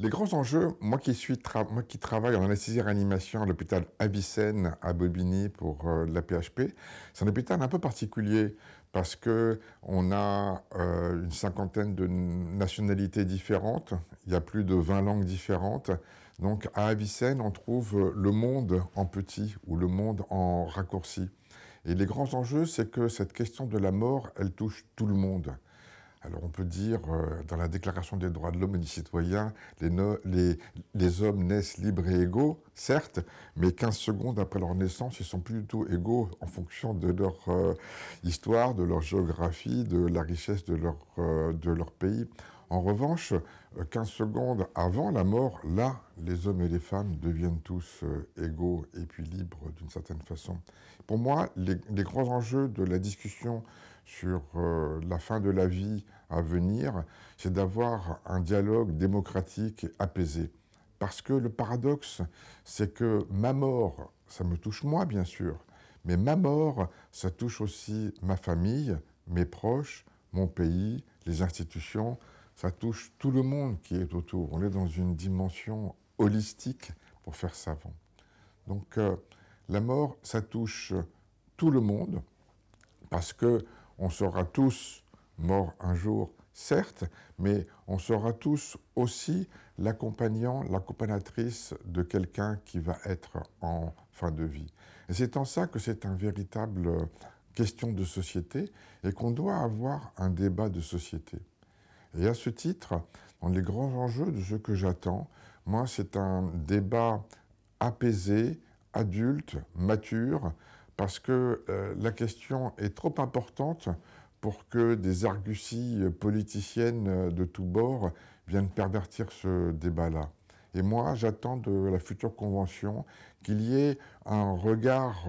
Les grands enjeux, moi qui, travaille en anesthésie réanimation à l'hôpital Avicenne à Bobigny pour euh, la PHP, c'est un hôpital un peu particulier parce qu'on a euh, une cinquantaine de nationalités différentes, il y a plus de 20 langues différentes. Donc à Avicenne, on trouve le monde en petit ou le monde en raccourci. Et les grands enjeux, c'est que cette question de la mort, elle touche tout le monde. Alors on peut dire, euh, dans la Déclaration des droits de l'homme et du citoyen, les, hommes naissent libres et égaux, certes, mais 15 secondes après leur naissance, ils sont plus du tout égaux en fonction de leur euh, histoire, de leur géographie, de la richesse de leur, euh, pays. En revanche, 15 secondes avant la mort, là, les hommes et les femmes deviennent tous égaux et puis libres d'une certaine façon. Pour moi, les grands enjeux de la discussion sur euh, la fin de la vie à venir, c'est d'avoir un dialogue démocratique et apaisé. Parce que le paradoxe, c'est que ma mort, ça me touche moi bien sûr, mais ma mort, ça touche aussi ma famille, mes proches, mon pays, les institutions, ça touche tout le monde qui est autour. On est dans une dimension holistique pour faire savant. Donc euh, la mort, ça touche tout le monde, parce que on sera tous morts un jour, certes, mais on sera tous aussi l'accompagnant, l'accompagnatrice de quelqu'un qui va être en fin de vie. Et c'est en ça que c'est une véritable euh, question de société et qu'on doit avoir un débat de société. Et à ce titre, dans les grands enjeux de ce que j'attends, moi, c'est un débat apaisé, adulte, mature, parce que euh, la question est trop importante pour que des argusies euh, politiciennes euh, de tous bords viennent pervertir ce débat-là. Et moi, j'attends de la future convention qu'il y ait un regard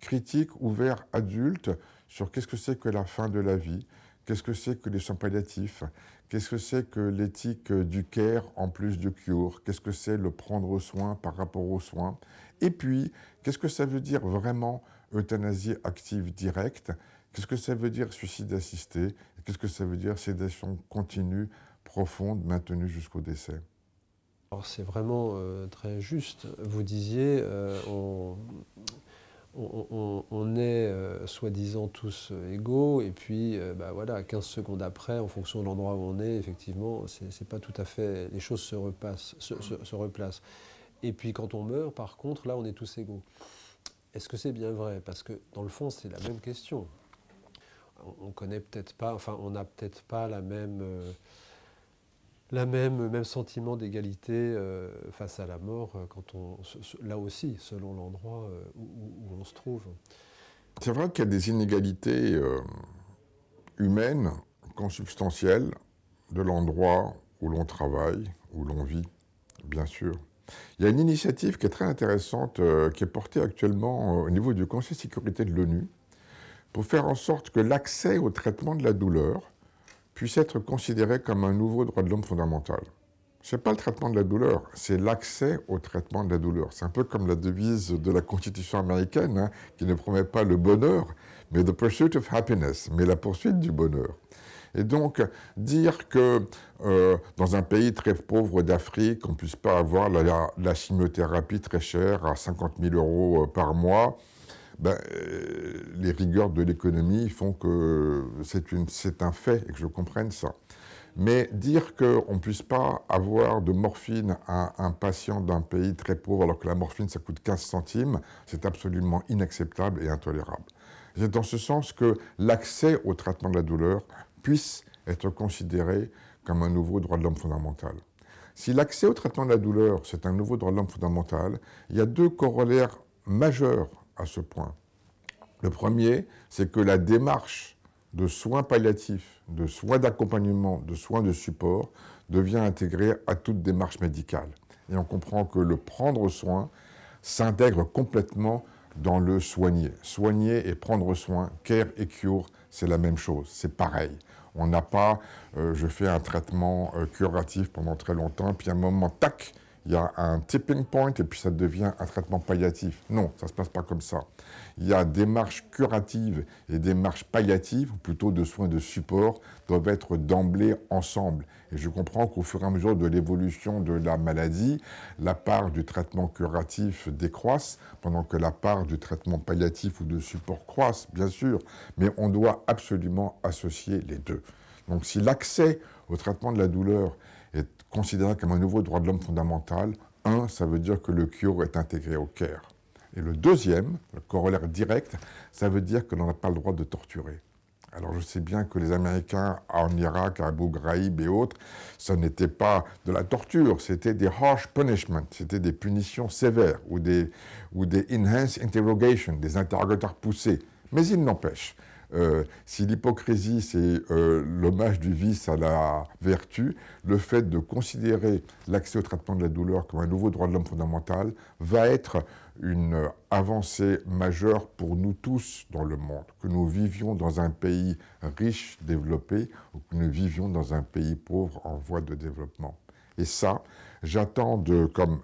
critique, ouvert, adulte sur qu'est-ce que c'est que la fin de la vie, qu'est-ce que c'est que les soins palliatifs, qu'est-ce que c'est que l'éthique du care en plus du cure, qu'est-ce que c'est le prendre soin par rapport aux soins, et puis qu'est-ce que ça veut dire vraiment euthanasie active directe. Qu'est-ce que ça veut dire suicide assisté Qu'est-ce que ça veut dire sédation continue, profonde, maintenue jusqu'au décès c'est vraiment euh, très juste. Vous disiez, euh, on, est euh, soi-disant tous égaux, et puis bah, voilà, 15 secondes après, en fonction de l'endroit où on est, effectivement, c'est pas tout à fait. Les choses se, repassent, se replacent. Et puis quand on meurt, par contre, là, on est tous égaux. Est-ce que c'est bien vrai Parce que dans le fond, c'est la même question. On, connaît peut-être pas, enfin, on n'a peut-être pas la même, euh, la même, même sentiment d'égalité euh, face à la mort euh, quand on, là aussi, selon l'endroit où, où, on se trouve. C'est vrai qu'il y a des inégalités humaines consubstantielles de l'endroit où l'on travaille, où l'on vit, bien sûr. Il y a une initiative qui est très intéressante, euh, qui est portée actuellement euh, au niveau du Conseil de sécurité de l'ONU, pour faire en sorte que l'accès au traitement de la douleur puisse être considéré comme un nouveau droit de l'homme fondamental. Ce n'est pas le traitement de la douleur, c'est l'accès au traitement de la douleur. C'est un peu comme la devise de la Constitution américaine, hein, qui ne promet pas le bonheur, mais the pursuit of happiness, mais la poursuite du bonheur. Et donc, dire que euh, dans un pays très pauvre d'Afrique, on ne puisse pas avoir la, chimiothérapie très chère à 50 000 euros euh, par mois, ben, euh, les rigueurs de l'économie font que c'est un fait et que je comprenne ça. Mais dire qu'on ne puisse pas avoir de morphine à un patient d'un pays très pauvre alors que la morphine, ça coûte 15 centimes, c'est absolument inacceptable et intolérable. C'est dans ce sens que l'accès au traitement de la douleur puisse être considéré comme un nouveau droit de l'homme fondamental. Si l'accès au traitement de la douleur, c'est un nouveau droit de l'homme fondamental, il y a deux corollaires majeurs à ce point. Le premier, c'est que la démarche de soins palliatifs, de soins d'accompagnement, de soins de support devient intégrée à toute démarche médicale. Et on comprend que le prendre soin s'intègre complètement dans le soigner. Soigner et prendre soin, care et cure, c'est la même chose, c'est pareil. On n'a pas, euh, je fais un traitement euh, curatif pendant très longtemps, puis à un moment, tac, il y a un tipping point et puis ça devient un traitement palliatif. Non, ça ne se passe pas comme ça. Il y a des marches curatives et des marches palliatives, ou plutôt de soins de support, doivent être d'emblée ensemble. Et je comprends qu'au fur et à mesure de l'évolution de la maladie, la part du traitement curatif décroisse, pendant que la part du traitement palliatif ou de support croisse, bien sûr. Mais on doit absolument associer les deux. Donc si l'accès au traitement de la douleur est considéré comme un nouveau droit de l'homme fondamental. Un, ça veut dire que le cure est intégré au Caire. Et le deuxième, le corollaire direct, ça veut dire que l'on n'a pas le droit de torturer. Alors je sais bien que les Américains en Irak, à Abu Ghraib et autres, ce n'était pas de la torture, c'était des harsh punishments, c'était des punitions sévères ou des, ou des enhanced interrogations, des interrogateurs poussés. Mais il n'empêche, euh, si l'hypocrisie, c'est euh, l'hommage du vice à la vertu, le fait de considérer l'accès au traitement de la douleur comme un nouveau droit de l'homme fondamental va être une avancée majeure pour nous tous dans le monde. Que nous vivions dans un pays riche, développé, ou que nous vivions dans un pays pauvre en voie de développement. Et ça, j'attends comme,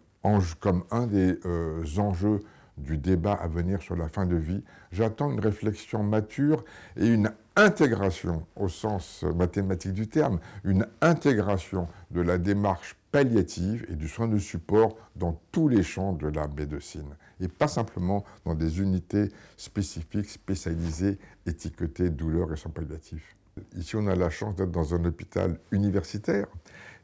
un des euh, enjeux du débat à venir sur la fin de vie. J'attends une réflexion mature et une intégration, au sens mathématique du terme, une intégration de la démarche palliative et du soin de support dans tous les champs de la médecine, et pas simplement dans des unités spécifiques, spécialisées, étiquetées douleur et soins palliatifs. Ici, on a la chance d'être dans un hôpital universitaire.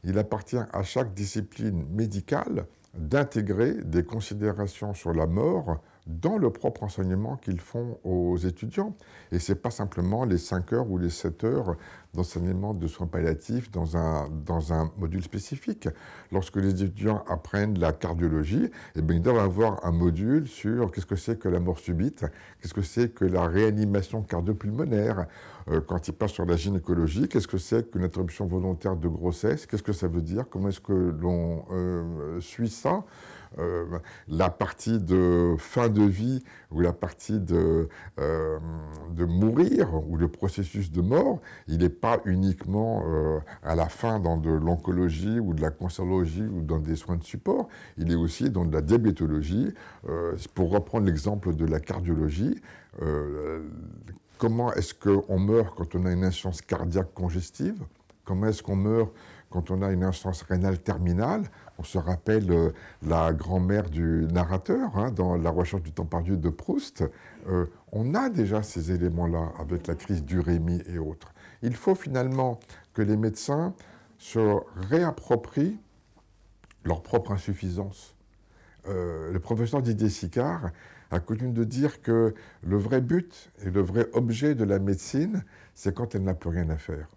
Il appartient à chaque discipline médicale d'intégrer des considérations sur la mort dans le propre enseignement qu'ils font aux étudiants. Et ce n'est pas simplement les 5 heures ou les 7 heures d'enseignement de soins palliatifs dans un, module spécifique. Lorsque les étudiants apprennent la cardiologie, eh bien, ils doivent avoir un module sur qu'est-ce que c'est que la mort subite, qu'est-ce que c'est que la réanimation cardiopulmonaire. Euh, quand il passe sur la gynécologie. Qu'est-ce que c'est qu'une interruption volontaire de grossesse Qu'est-ce que ça veut dire Comment est-ce que l'on euh, suit ça euh, la partie de fin de vie ou la partie de, de mourir ou le processus de mort, il n'est pas uniquement à la fin dans de l'oncologie ou de la cancérologie ou dans des soins de support, il est aussi dans de la diabétologie. pour reprendre l'exemple de la cardiologie, Comment est-ce qu'on meurt quand on a une insuffisance cardiaque congestive Comment est-ce qu'on meurt quand on a une insuffisance rénale terminale On se rappelle euh, la grand-mère du narrateur hein, dans La recherche du temps perdu de Proust. Euh, on a déjà ces éléments-là avec la crise du Rémi et autres. Il faut finalement que les médecins se réapproprient leur propre insuffisance. Euh, le professeur Didier Sicard a coutume de dire que le vrai but et le vrai objet de la médecine, c'est quand elle n'a plus rien à faire.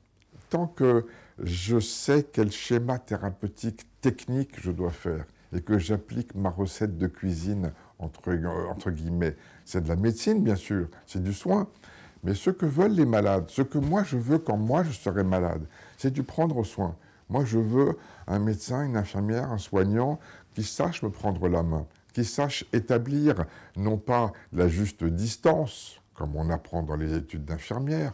Tant que je sais quel schéma thérapeutique technique je dois faire et que j'applique ma recette de cuisine entre, guillemets, c'est de la médecine bien sûr, c'est du soin, mais ce que veulent les malades, ce que moi je veux quand moi je serai malade, c'est du prendre soin. Moi je veux un médecin, une infirmière, un soignant qui sache me prendre la main qui sache établir non pas la juste distance, comme on apprend dans les études d'infirmière,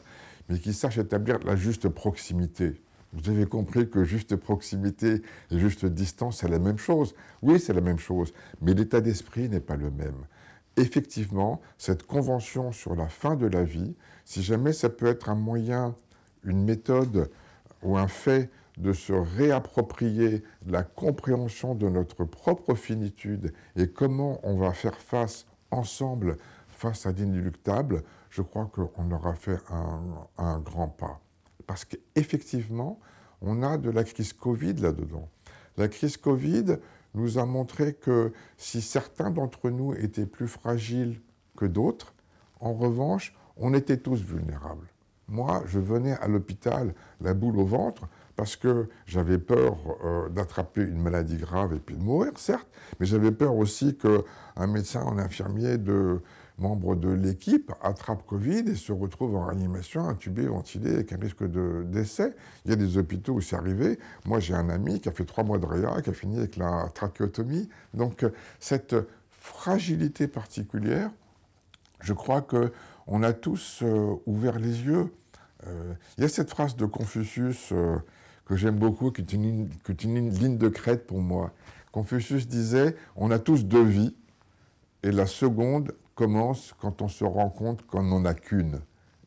mais qui sache établir la juste proximité. Vous avez compris que juste proximité et juste distance, c'est la même chose. Oui, c'est la même chose, mais l'état d'esprit n'est pas le même. Effectivement, cette convention sur la fin de la vie, si jamais ça peut être un moyen, une méthode ou un fait de se réapproprier la compréhension de notre propre finitude et comment on va faire face ensemble face à l'inéluctable, je crois qu'on aura fait un, un, grand pas. Parce qu'effectivement, on a de la crise Covid là-dedans. La crise Covid nous a montré que si certains d'entre nous étaient plus fragiles que d'autres, en revanche, on était tous vulnérables. Moi, je venais à l'hôpital, la boule au ventre, parce que j'avais peur euh, d'attraper une maladie grave et puis de mourir, certes, mais j'avais peur aussi qu'un médecin un infirmier de membre de l'équipe attrape Covid et se retrouve en réanimation, intubé, ventilé, avec un risque de décès. Il y a des hôpitaux où c'est arrivé. Moi, j'ai un ami qui a fait trois mois de réa, qui a fini avec la trachéotomie. Donc, euh, cette fragilité particulière, je crois que on a tous euh, ouvert les yeux. Il y a cette phrase de Confucius que j'aime beaucoup, qui est, une, ligne de crête pour moi. Confucius disait, on a tous deux vies, et la seconde commence quand on se rend compte qu'on n'en a qu'une.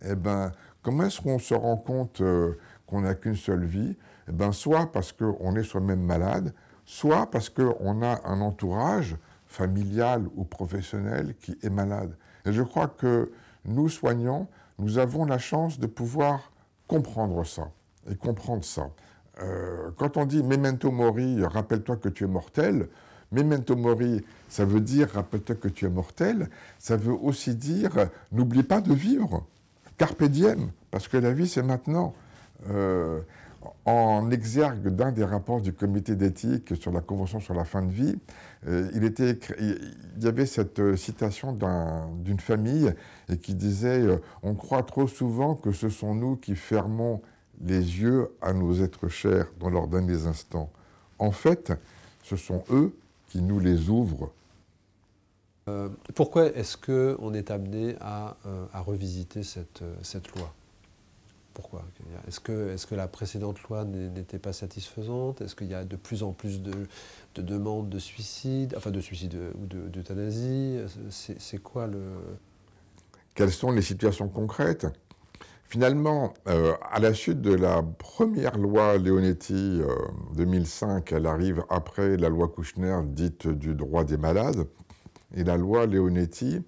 Eh bien, comment est-ce qu'on se rend compte euh, qu'on n'a qu'une seule vie Eh bien, soit parce qu'on est soi-même malade, soit parce qu'on a un entourage familial ou professionnel qui est malade. Et je crois que nous, soignants, nous avons la chance de pouvoir comprendre ça et comprendre ça. Euh, quand on dit memento mori, rappelle-toi que tu es mortel, memento mori, ça veut dire rappelle-toi que tu es mortel, ça veut aussi dire n'oublie pas de vivre, carpe diem, parce que la vie c'est maintenant. Euh, en exergue d'un des rapports du comité d'éthique sur la Convention sur la fin de vie, euh, il, y avait cette citation d'une famille et qui disait On croit trop souvent que ce sont nous qui fermons les yeux à nos êtres chers dans leurs derniers instants. En fait, ce sont eux qui nous les ouvrent. Euh, pourquoi est-ce qu'on est amené à, euh, revisiter cette, euh, loi Pourquoi Est-ce que, la précédente loi n'était pas satisfaisante Est-ce qu'il y a de plus en plus de, demandes de suicide, enfin de suicide ou d'euthanasie C'est quoi le... Quelles sont les situations concrètes Finalement, euh, à la suite de la première loi Leonetti 2005, euh, elle arrive après la loi Kouchner dite du droit des malades. Et la loi Leonetti,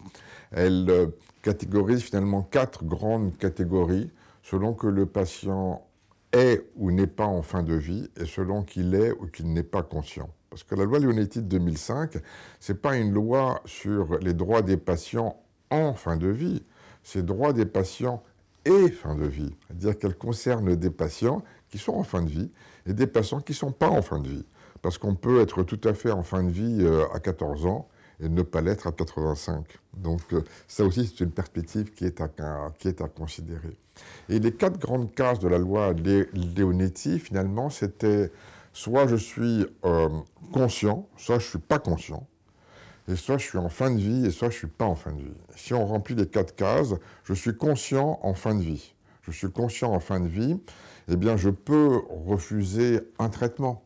elle euh, catégorise finalement quatre grandes catégories selon que le patient est ou n'est pas en fin de vie et selon qu'il est ou qu'il n'est pas conscient. Parce que la loi Leonetti de 2005, ce n'est pas une loi sur les droits des patients en fin de vie, c'est droits des patients et fin de vie, c'est-à-dire qu'elle concerne des patients qui sont en fin de vie et des patients qui ne sont pas en fin de vie. Parce qu'on peut être tout à fait en fin de vie euh, à 14 ans et ne pas l'être à 85. Donc euh, ça aussi, c'est une perspective qui est, à, qui est à considérer. Et les quatre grandes cases de la loi Leonetti, finalement, c'était soit je suis euh, conscient, soit je ne suis pas conscient. Et soit je suis en fin de vie, et soit je ne suis pas en fin de vie. Si on remplit les quatre cases, je suis conscient en fin de vie. Je suis conscient en fin de vie, eh bien je peux refuser un traitement.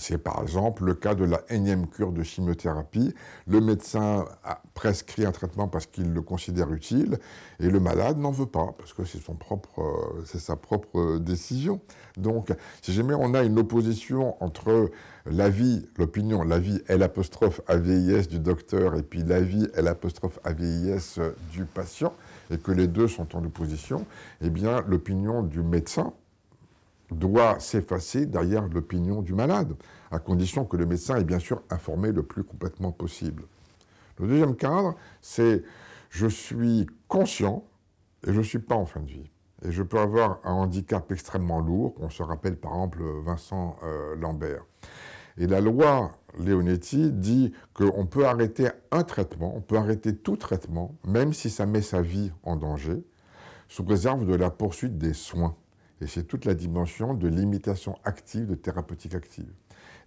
C'est par exemple le cas de la énième cure de chimiothérapie. Le médecin a prescrit un traitement parce qu'il le considère utile et le malade n'en veut pas parce que c'est euh, sa propre décision. Donc, si jamais on a une opposition entre l'avis, l'opinion, l'avis L apostrophe AVIS du docteur et puis l'avis L apostrophe AVIS du patient et que les deux sont en opposition, eh bien, l'opinion du médecin doit s'effacer derrière l'opinion du malade, à condition que le médecin est bien sûr informé le plus complètement possible. Le deuxième cadre, c'est je suis conscient et je ne suis pas en fin de vie. Et je peux avoir un handicap extrêmement lourd, on se rappelle par exemple Vincent euh, Lambert. Et la loi Leonetti dit qu'on peut arrêter un traitement, on peut arrêter tout traitement, même si ça met sa vie en danger, sous réserve de la poursuite des soins. Et c'est toute la dimension de limitation active, de thérapeutique active.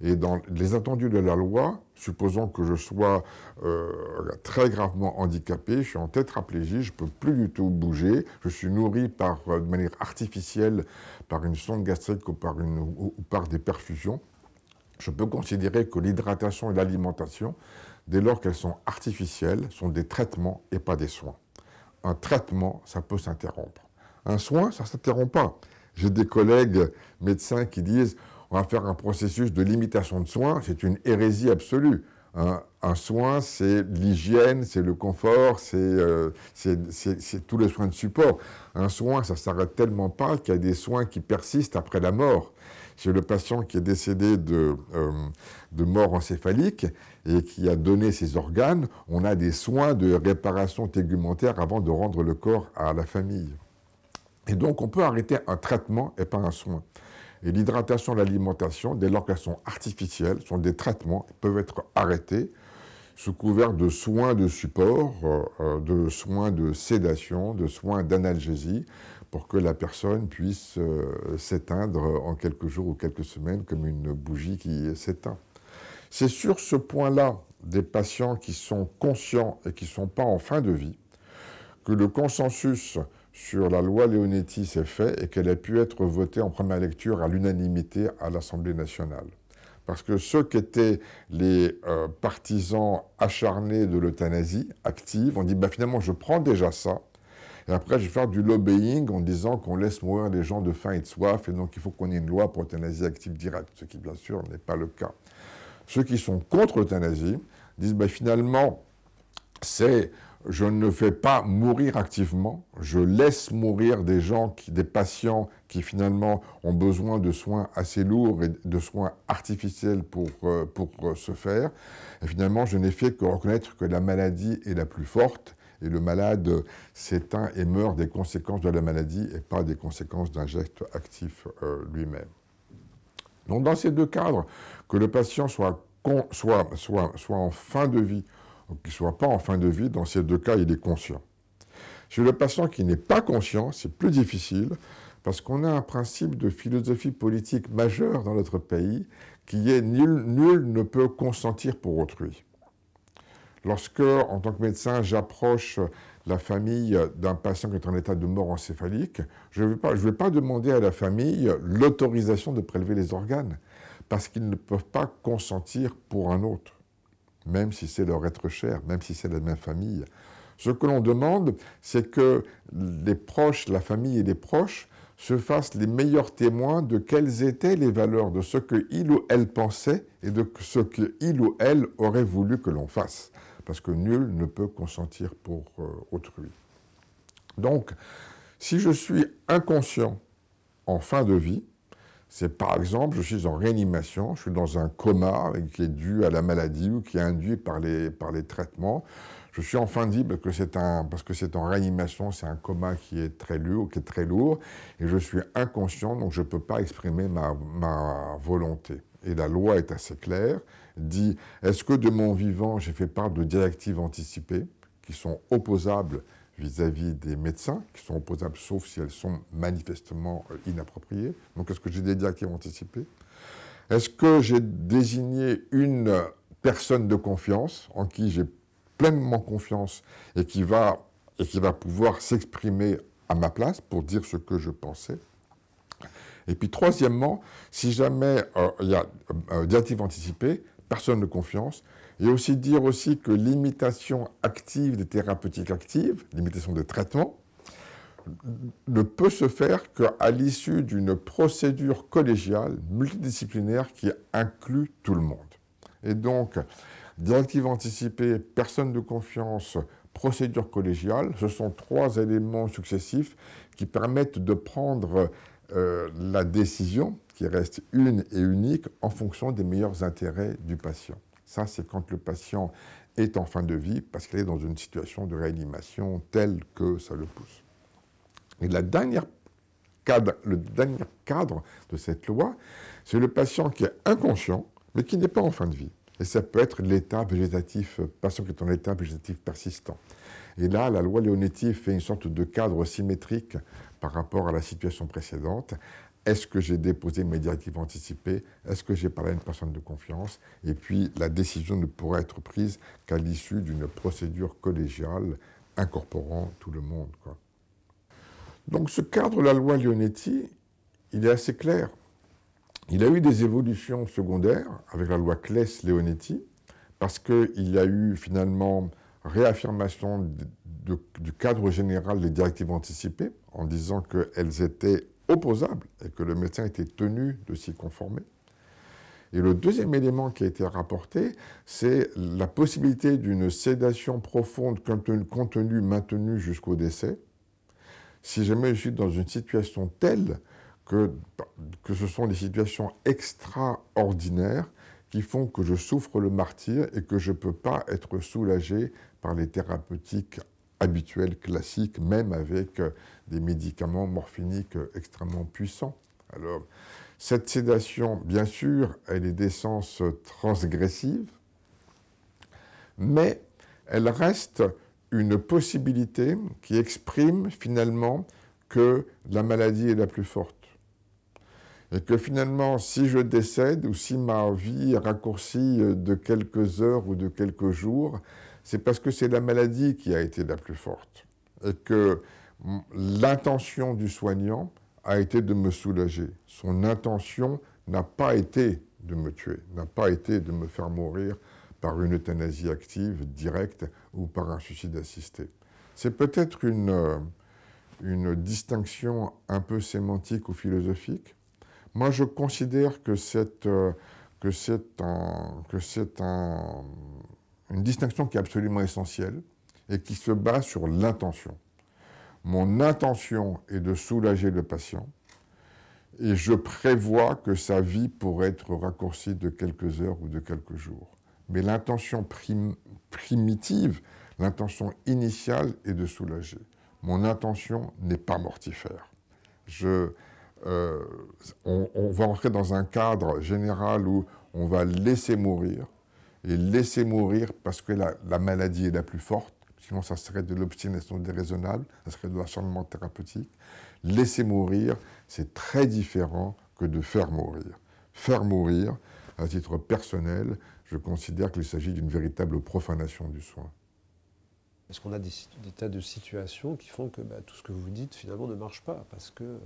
Et dans les attendus de la loi, supposons que je sois euh, très gravement handicapé, je suis en tétraplégie, je ne peux plus du tout bouger, je suis nourri par, euh, de manière artificielle par une sonde gastrique ou par des perfusions, je peux considérer que l'hydratation et l'alimentation, dès lors qu'elles sont artificielles, sont des traitements et pas des soins. Un traitement, ça peut s'interrompre. Un soin, ça ne s'interrompt pas. J'ai des collègues médecins qui disent on va faire un processus de limitation de soins. C'est une hérésie absolue. Hein. Un, soin, c'est l'hygiène, c'est le confort, euh, c'est tous les soins de support. Un soin, ça s'arrête tellement pas qu'il y a des soins qui persistent après la mort. Si le patient qui est décédé de, euh, de mort encéphalique et qui a donné ses organes, on a des soins de réparation tégumentaire avant de rendre le corps à la famille. Et donc, on peut arrêter un traitement et pas un soin. Et l'hydratation, l'alimentation, dès lors qu'elles sont artificielles, sont des traitements, peuvent être arrêtés sous couvert de soins de support, euh, euh, de soins de sédation, de soins d'analgésie, pour que la personne puisse euh, s'éteindre en quelques jours ou quelques semaines comme une bougie qui s'éteint. C'est sur ce point-là des patients qui sont conscients et qui ne sont pas en fin de vie que le consensus sur la loi Leonetti s'est fait et qu'elle a pu être votée en première lecture à l'unanimité à l'Assemblée nationale. Parce que ceux qui étaient les euh, partisans acharnés de l'euthanasie active ont dit bah, finalement je prends déjà ça, et après, je vais faire du lobbying en disant qu'on laisse mourir les gens de faim et de soif, et donc il faut qu'on ait une loi pour l'euthanasie active directe, ce qui, bien sûr, n'est pas le cas. Ceux qui sont contre l'euthanasie disent, bah, finalement, c'est je ne fais pas mourir activement, je laisse mourir des gens, des patients qui finalement ont besoin de soins assez lourds et de soins artificiels pour, euh, euh, se faire. Et finalement, je n'ai fait que reconnaître que la maladie est la plus forte et le malade s'éteint et meurt des conséquences de la maladie et pas des conséquences d'un geste actif euh, lui-même. Donc dans ces deux cadres, que le patient soit, soit en fin de vie ou qu'il ne soit pas en fin de vie, dans ces deux cas, il est conscient. Chez le patient qui n'est pas conscient, c'est plus difficile parce qu'on a un principe de philosophie politique majeur dans notre pays qui est nul, ne peut consentir pour autrui. Lorsque, en tant que médecin, j'approche la famille d'un patient qui est en état de mort encéphalique, je ne vais pas demander à la famille l'autorisation de prélever les organes, parce qu'ils ne peuvent pas consentir pour un autre même si c'est leur être cher, même si c'est la même famille. Ce que l'on demande, c'est que les proches, la famille et les proches se fassent les meilleurs témoins de quelles étaient les valeurs, de ce qu'il ou elle pensait et de ce qu'il ou elle aurait voulu que l'on fasse. Parce que nul ne peut consentir pour euh, autrui. Donc, si je suis inconscient en fin de vie, c'est par exemple, je suis en réanimation, je suis dans un coma qui est dû à la maladie ou qui est induit par les, par les traitements. Je suis enfin fin parce que c'est un parce que c'est en réanimation, c'est un coma qui est très lourd, qui est très lourd, et je suis inconscient, donc je ne peux pas exprimer ma, ma volonté. Et la loi est assez claire, dit est-ce que de mon vivant j'ai fait part de directives anticipées qui sont opposables vis-à-vis des médecins, qui sont opposables sauf si elles sont manifestement euh, inappropriées. Donc est-ce que j'ai des directives anticipées Est-ce que j'ai désigné une personne de confiance en qui j'ai pleinement confiance et qui va, et qui va pouvoir s'exprimer à ma place pour dire ce que je pensais Et puis troisièmement, si jamais euh, il y a euh, euh directive anticipée, personne de confiance, et aussi dire aussi que l'imitation active des thérapeutiques actives, l'imitation des traitements, ne peut se faire qu'à l'issue d'une procédure collégiale multidisciplinaire qui inclut tout le monde. Et donc, directive anticipée, personne de confiance, procédure collégiale, ce sont trois éléments successifs qui permettent de prendre euh, la décision, qui reste une et unique, en fonction des meilleurs intérêts du patient. Ça, c'est quand le patient est en fin de vie parce qu'il est dans une situation de réanimation telle que ça le pousse. Et le dernier cadre de cette loi, c'est le patient qui est inconscient, mais qui n'est pas en fin de vie. Et ça peut être l'état végétatif, patient qui est en état végétatif persistant. Et là, la loi Leonetti fait une sorte de cadre symétrique par rapport à la situation précédente, est-ce que j'ai déposé mes directives anticipées Est-ce que j'ai parlé à une personne de confiance Et puis, la décision ne pourrait être prise qu'à l'issue d'une procédure collégiale incorporant tout le monde. Donc, ce cadre, la loi Leonetti, il est assez clair. Il a eu des évolutions secondaires avec la loi Claes-Leonetti, parce qu'il y a eu finalement réaffirmation du cadre général des directives anticipées, en disant qu'elles étaient opposable et que le médecin était tenu de s'y conformer. Et le deuxième élément qui a été rapporté, c'est la possibilité d'une sédation profonde contenue, maintenue jusqu'au décès, si jamais je suis dans une situation telle que, que ce sont des situations extraordinaires qui font que je souffre le martyr et que je ne peux pas être soulagé par les thérapeutiques habituel, classique, même avec euh, des médicaments morphiniques euh, extrêmement puissants. Alors, cette sédation, bien sûr, elle est d'essence euh, transgressive, mais elle reste une possibilité qui exprime finalement que la maladie est la plus forte. Et que finalement, si je décède ou si ma vie est raccourcie de quelques heures ou de quelques jours, c'est parce que c'est la maladie qui a été la plus forte et que l'intention du soignant a été de me soulager. Son intention n'a pas été de me tuer, n'a pas été de me faire mourir par une euthanasie active, directe ou par un suicide assisté. C'est peut-être une, euh, distinction un peu sémantique ou philosophique. Moi, je considère que c'est que euh, que c'est un une distinction qui est absolument essentielle et qui se base sur l'intention. Mon intention est de soulager le patient et je prévois que sa vie pourrait être raccourcie de quelques heures ou de quelques jours. Mais l'intention primitive, l'intention initiale est de soulager. Mon intention n'est pas mortifère. Euh, on, on va entrer dans un cadre général où on va laisser mourir et laisser mourir parce que la, maladie est la plus forte, sinon ça serait de l'obstination déraisonnable, ça serait de l'acharnement thérapeutique. Laisser mourir, c'est très différent que de faire mourir. Faire mourir, à titre personnel, je considère qu'il s'agit d'une véritable profanation du soin. Est-ce qu'on a des, tas de situations qui font que bah, tout ce que vous dites finalement ne marche pas Parce que euh,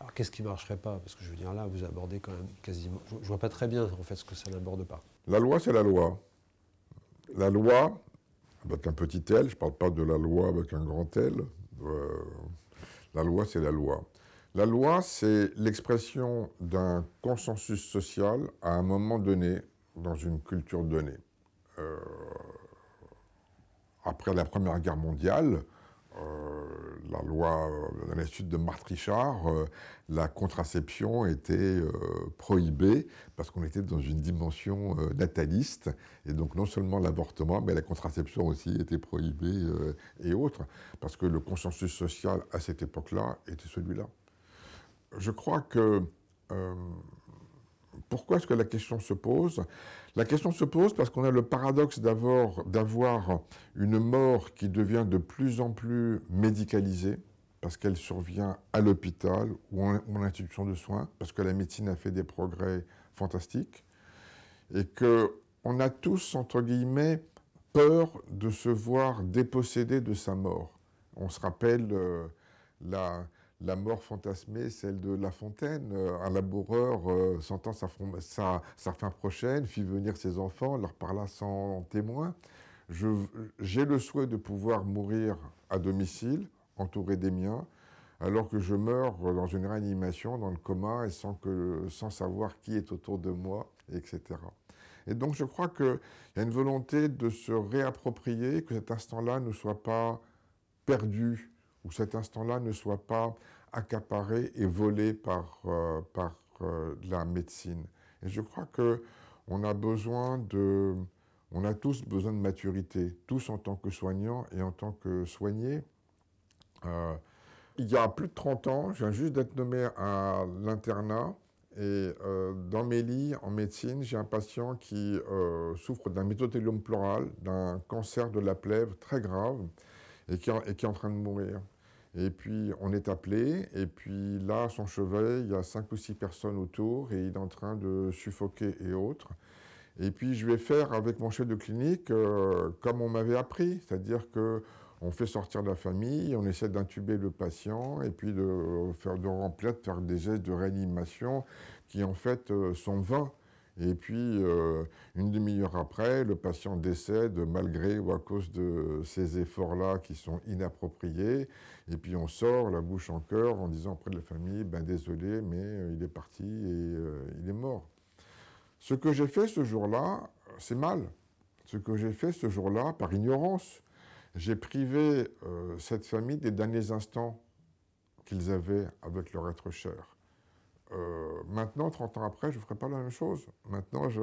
alors qu'est-ce qui ne marcherait pas Parce que je veux dire, là, vous abordez quand même quasiment. Je ne vois pas très bien, en fait, ce que ça n'aborde pas. La loi, c'est la loi. La loi, avec un petit L, je ne parle pas de la loi avec un grand L. Euh, la loi, c'est la loi. La loi, c'est l'expression d'un consensus social à un moment donné, dans une culture donnée. Euh, après la Première Guerre mondiale, euh, la loi, dans euh, l'étude de Marthe-Richard, euh, la contraception était prohibée parce qu'on était dans une dimension nataliste. Et donc non seulement l'avortement, mais la contraception aussi était prohibée et autres, parce que le consensus social à cette époque-là était celui-là. Je crois que pourquoi est-ce que la question se pose La question se pose parce qu'on a le paradoxe d'avoir une mort qui devient de plus en plus médicalisée, parce qu'elle survient à l'hôpital ou en, institution de soins, parce que la médecine a fait des progrès fantastiques, et qu'on a tous, entre guillemets, peur de se voir dépossédé de sa mort. On se rappelle euh, la, la mort fantasmée, celle de La Fontaine. Euh, un laboureur sentant euh, sa, fin prochaine fit venir ses enfants, leur parla sans témoin. J'ai le souhait de pouvoir mourir à domicile, entouré des miens, alors que je meurs dans une réanimation, dans le coma, et sans savoir qui est autour de moi, etc. Et donc je crois qu'il y a une volonté de se réapproprier, que cet instant-là ne soit pas perdu que cet instant-là ne soit pas accaparé et volé par, euh, euh, la médecine. Et je crois que on a besoin de, on a tous besoin de maturité, tous en tant que soignants et en tant que soignés. Euh, il y a plus de 30 ans, je viens juste d'être nommé à l'internat. Et dans mes lits, en médecine, j'ai un patient qui souffre d'un mésothéliome pleural, d'un cancer de la plèvre très grave et qui est en train de mourir. Et puis on est appelé, et puis là, à son chevet, il y a cinq ou six personnes autour, et il est en train de suffoquer et autres. Et puis je vais faire avec mon chef de clinique euh, comme on m'avait appris, c'est-à-dire qu'on fait sortir la famille, on essaie d'intuber le patient et puis de faire de remplir, de faire des gestes de réanimation qui en fait euh, sont vains. Et puis, euh, une demi-heure après, le patient décède malgré ou à cause de ces efforts-là qui sont inappropriés. Et puis, on sort la bouche en cœur en disant auprès de la famille, ben désolé, mais euh, il est parti et euh, il est mort. Ce que j'ai fait ce jour-là, c'est mal. Ce que j'ai fait ce jour-là, par ignorance, j'ai privé cette famille des derniers instants qu'ils avaient avec leur être cher. Euh, maintenant, 30 ans après, je ne ferai pas la même chose. Maintenant, je,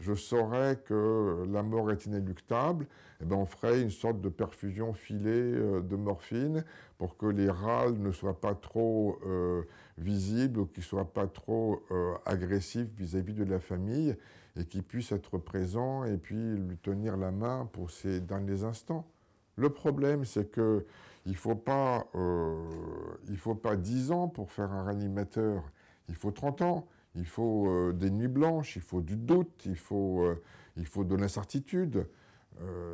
je saurais que la mort est inéluctable. Et eh ben, on ferait une sorte de perfusion filée euh, de morphine pour que les râles ne soient pas trop euh, visibles ou qu'ils ne soient pas trop agressifs vis-à-vis de la famille et qu'ils puissent être présents et puis lui tenir la main pour ces derniers instants. Le problème, c'est que il faut pas, euh, faut pas 10 ans pour faire un réanimateur. Il faut 30 ans. Il faut euh, des nuits blanches. Il faut du doute. Il faut, euh, de l'incertitude.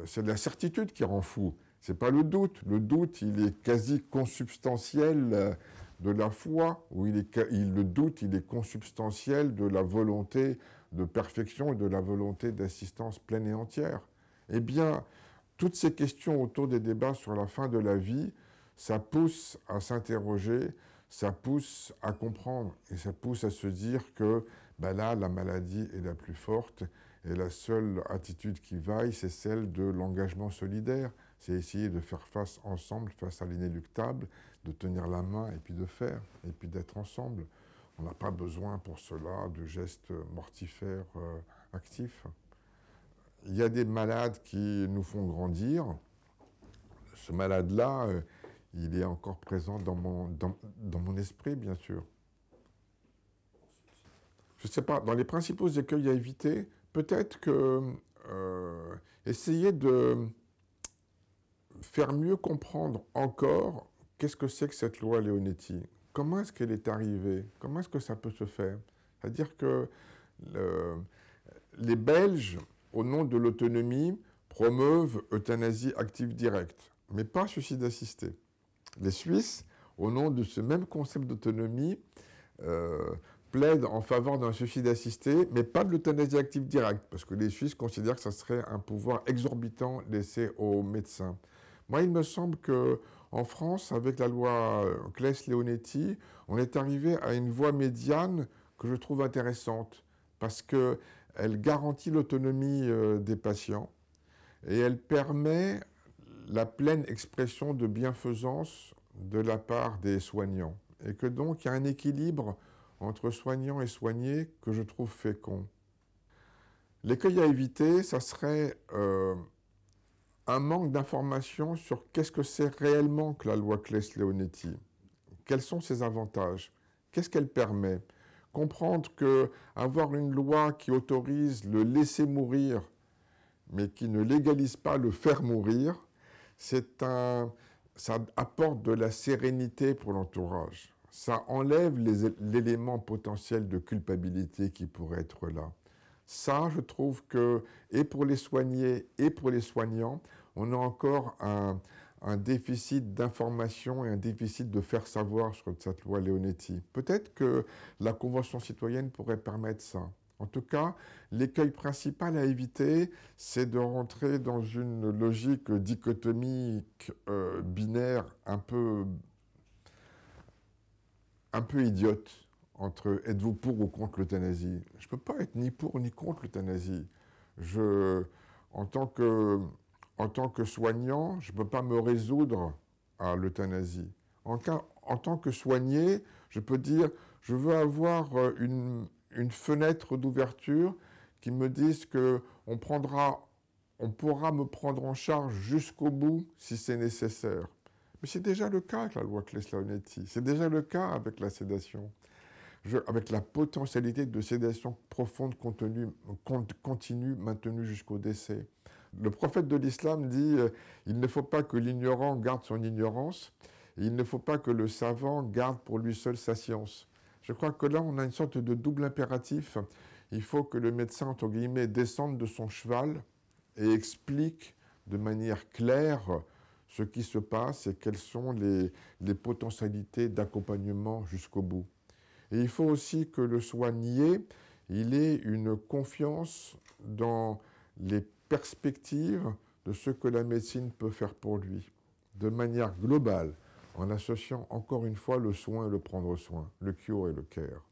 c'est l'incertitude la qui rend fou. C'est pas le doute. Le doute, il est quasi consubstantiel de la foi, où le doute, il est consubstantiel de la volonté de perfection et de la volonté d'assistance pleine et entière. Eh bien, toutes ces questions autour des débats sur la fin de la vie, ça pousse à s'interroger, ça pousse à comprendre et ça pousse à se dire que bah là, la maladie est la plus forte et la seule attitude qui vaille, c'est celle de l'engagement solidaire. C'est essayer de faire face ensemble, face à l'inéluctable, de tenir la main et puis de faire, et puis d'être ensemble. On n'a pas besoin pour cela de gestes mortifères euh, actifs il y a des malades qui nous font grandir. Ce malade-là, euh, il est encore présent dans mon, dans, dans mon esprit, bien sûr. Je ne sais pas, dans les principaux écueils à éviter, peut-être que euh, essayer de faire mieux comprendre encore qu'est-ce que c'est que cette loi Leonetti, comment est-ce qu'elle est arrivée, comment est-ce que ça peut se faire. C'est-à-dire que les Belges au nom de l'autonomie, promeuvent euthanasie active directe, mais pas suicide assisté. Les Suisses, au nom de ce même concept d'autonomie, euh, plaident en faveur d'un suicide assisté, mais pas de l'euthanasie active directe, parce que les Suisses considèrent que ça serait un pouvoir exorbitant laissé aux médecins. Moi, il me semble que en France, avec la loi euh, Claes-Leonetti, on est arrivé à une voie médiane que je trouve intéressante, parce que elle garantit l'autonomie euh, des patients et elle permet la pleine expression de bienfaisance de la part des soignants. Et que donc il y a un équilibre entre soignants et soignés que je trouve fécond. L'écueil à éviter, ça serait euh, un manque d'information sur qu'est-ce que c'est réellement que la loi Claes-Leonetti. Quels sont ses avantages Qu'est-ce qu'elle permet comprendre que avoir une loi qui autorise le laisser mourir, mais qui ne légalise pas le faire mourir, c'est un, ça apporte de la sérénité pour l'entourage. Ça enlève l'élément potentiel de culpabilité qui pourrait être là. Ça, je trouve que, et pour les soignés et pour les soignants, on a encore un, un déficit d'information et un déficit de faire savoir sur cette loi Leonetti. Peut-être que la Convention citoyenne pourrait permettre ça. En tout cas, l'écueil principal à éviter, c'est de rentrer dans une logique dichotomique, euh, binaire, un peu, un peu idiote entre êtes-vous pour ou contre l'euthanasie. Je ne peux pas être ni pour ni contre l'euthanasie. Je, en tant que en tant que soignant, je ne peux pas me résoudre à l'euthanasie. En, tant que soigné, je peux dire, je veux avoir euh, une, fenêtre d'ouverture qui me dise que on pourra me prendre en charge jusqu'au bout si c'est nécessaire. Mais c'est déjà le cas avec la loi Kleslaunetti. C'est déjà le cas avec la sédation. avec la potentialité de sédation profonde continue maintenue jusqu'au décès. Le prophète de l'islam dit euh, il ne faut pas que l'ignorant garde son ignorance, il ne faut pas que le savant garde pour lui seul sa science. Je crois que là, on a une sorte de double impératif. Il faut que le médecin, entre guillemets, descende de son cheval et explique de manière claire ce qui se passe et quelles sont les, potentialités d'accompagnement jusqu'au bout. Et il faut aussi que le soigné, il ait une confiance dans les perspective de ce que la médecine peut faire pour lui, de manière globale, en associant encore une fois le soin et le prendre soin, le cure et le care.